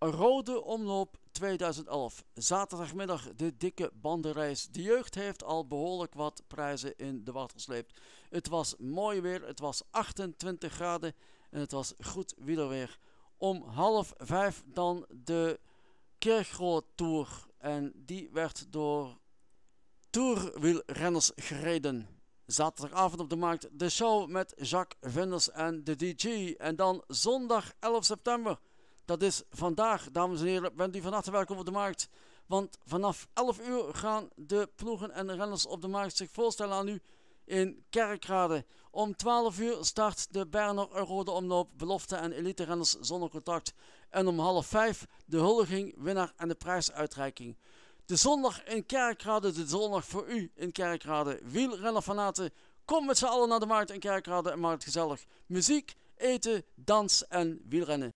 Rode Omloop 2011. Zaterdagmiddag de dikke bandenreis. De jeugd heeft al behoorlijk wat prijzen in de wacht gesleept. Het was mooi weer, het was 28 graden en het was goed wielerweer. Om half vijf dan de Kerkro Tour en die werd door tourwielrenners gereden. Zaterdagavond op de markt de show met Jacques Vinders en de DJ En dan zondag 11 september dat is vandaag, dames en heren. Bent u van harte welkom op de markt. Want vanaf 11 uur gaan de ploegen en de renners op de markt zich voorstellen aan u in Kerkrade. Om 12 uur start de Berner Rode Omloop Belofte en Elite Renners zonder contact. En om half 5 de huldiging, winnaar en de prijsuitreiking. De zondag in Kerkrade, de zondag voor u in Kerkrade. Wielrennerfanaten, kom met z'n allen naar de markt in Kerkrade en maak het gezellig. Muziek, eten, dans en wielrennen.